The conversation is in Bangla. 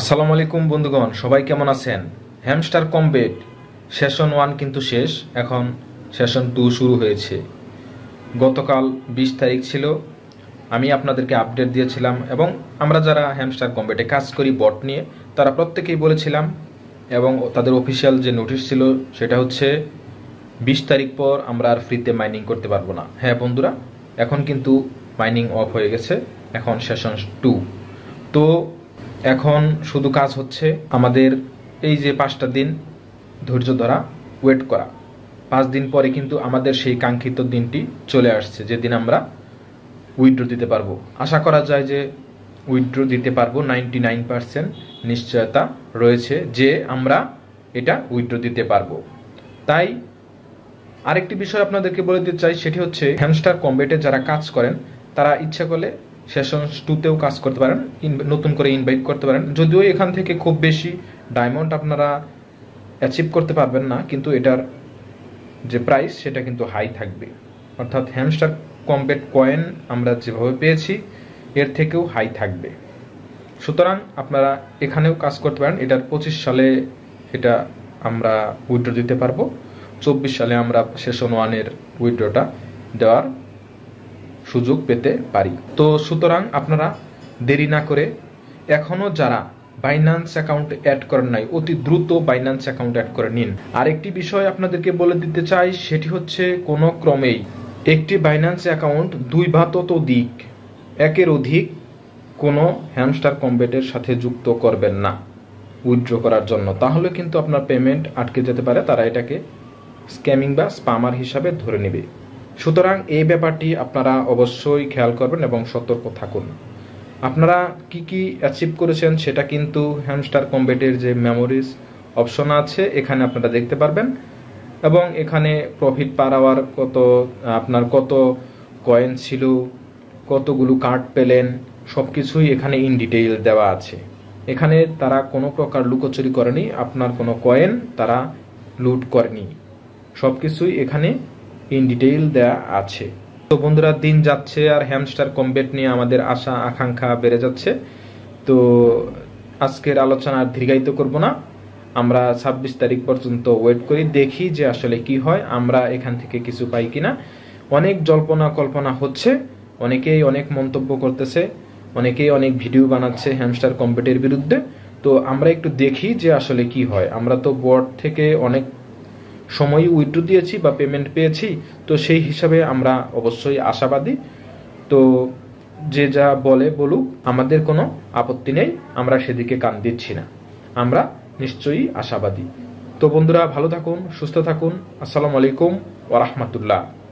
আসসালামু আলাইকুম বন্ধুগণ সবাই কেমন আছেন হ্যামস্টার কমবেট সেশন ওয়ান কিন্তু শেষ এখন সেশন টু শুরু হয়েছে গতকাল বিশ তারিখ ছিল আমি আপনাদেরকে আপডেট দিয়েছিলাম এবং আমরা যারা হ্যামস্টার কমবেটে কাজ করি বট নিয়ে তারা প্রত্যেকেই বলেছিলাম এবং তাদের অফিসিয়াল যে নোটিশ ছিল সেটা হচ্ছে বিশ তারিখ পর আমরা আর ফ্রিতে মাইনিং করতে পারবো না হ্যাঁ বন্ধুরা এখন কিন্তু মাইনিং অফ হয়ে গেছে এখন সেশন টু তো এখন শুধু কাজ হচ্ছে আমাদের এই যে পাঁচটা দিন ধৈর্য ধরা ওয়েট করা পাঁচ দিন পরে কিন্তু আমাদের সেই কাঙ্ক্ষিত দিনটি চলে আসছে যেদিন আমরা উইড্রো দিতে পারবো আশা করা যায় যে উইড্রো দিতে পারবো নাইনটি নাইন পার্সেন্ট নিশ্চয়তা রয়েছে যে আমরা এটা উইড্রো দিতে পারবো তাই আরেকটি বিষয় আপনাদেরকে বলে দিতে চাই সেটি হচ্ছে হ্যামস্টার কম্বেটে যারা কাজ করেন তারা ইচ্ছা করলে সেশন টুতেও কাজ করতে পারেন নতুন করে ইনভাইট করতে পারেন যদিও এখান থেকে খুব বেশি ডায়মন্ড আপনারা অ্যাচিভ করতে পারবেন না কিন্তু এটার যে প্রাইস সেটা কিন্তু হাই থাকবে অর্থাৎ হ্যামস্টার কম্পেট কয়েন আমরা যেভাবে পেয়েছি এর থেকেও হাই থাকবে সুতরাং আপনারা এখানেও কাজ করতে পারেন এটার পঁচিশ সালে এটা আমরা উইড্রো দিতে পারবো চব্বিশ সালে আমরা সেশন ওয়ানের উইড্রোটা দেওয়ার সুযোগ পেতে পারি তো সুতরাং আপনারা দেরি না করে এখনও যারা বাইন্যান্স অ্যাকাউন্ট অ্যাড করেন নাই অতি দ্রুত বাইন্যান্স অ্যাকাউন্ট অ্যাড করে নিন আরেকটি বিষয় আপনাদেরকে বলে দিতে চাই সেটি হচ্ছে কোনো ক্রমেই একটি বাইন্যান্স অ্যাকাউন্ট দুই বা দিক একের অধিক কোনো হ্যামস্টার কম্বেটের সাথে যুক্ত করবেন না উইথড্র করার জন্য তাহলে কিন্তু আপনার পেমেন্ট আটকে যেতে পারে তারা এটাকে স্ক্যামিং বা স্পামার হিসাবে ধরে নেবে সুতরাং এই ব্যাপারটি আপনারা অবশ্যই খেয়াল করবেন এবং সতর্ক থাকুন আপনারা কি কি অ্যাচিভ করেছেন সেটা কিন্তু হ্যামস্টার কম্বেটের যে মেমোরিজ অপশন আছে এখানে আপনারা দেখতে পারবেন এবং এখানে প্রফিট পার আওয়ার কত আপনার কত কয়েন ছিল কতগুলো কার্ড পেলেন সব কিছুই এখানে ইন ডিটেইল দেওয়া আছে এখানে তারা কোনো প্রকার লুকোচুরি করেনি আপনার কোনো কয়েন তারা লুট করেনি সব কিছুই এখানে ইন ডিটেইল দেয়া আছে তো বন্ধুরা দিন যাচ্ছে আর হ্যামস্টার কম্বেট নিয়ে আমাদের আশা আকাঙ্ক্ষা বেড়ে যাচ্ছে তো আজকের আলোচনা আর দীর্ঘায়িত করব না আমরা ছাব্বিশ তারিখ পর্যন্ত ওয়েট করি দেখি যে আসলে কি হয় আমরা এখান থেকে কিছু পাই কিনা অনেক জল্পনা কল্পনা হচ্ছে অনেকেই অনেক মন্তব্য করতেছে অনেকেই অনেক ভিডিও বানাচ্ছে হ্যামস্টার কম্পিউটারের বিরুদ্ধে তো আমরা একটু দেখি যে আসলে কি হয় আমরা তো বোর্ড থেকে অনেক সময় উইথড্রো দিয়েছি বা পেমেন্ট পেয়েছি তো সেই হিসাবে আমরা অবশ্যই আশাবাদী তো যে যা বলে বলুক আমাদের কোনো আপত্তি নেই আমরা সেদিকে কান দিচ্ছি না আমরা নিশ্চয়ই আশাবাদী তো বন্ধুরা ভালো থাকুন সুস্থ থাকুন আসসালামু আলাইকুম ওরহমতুল্লাহ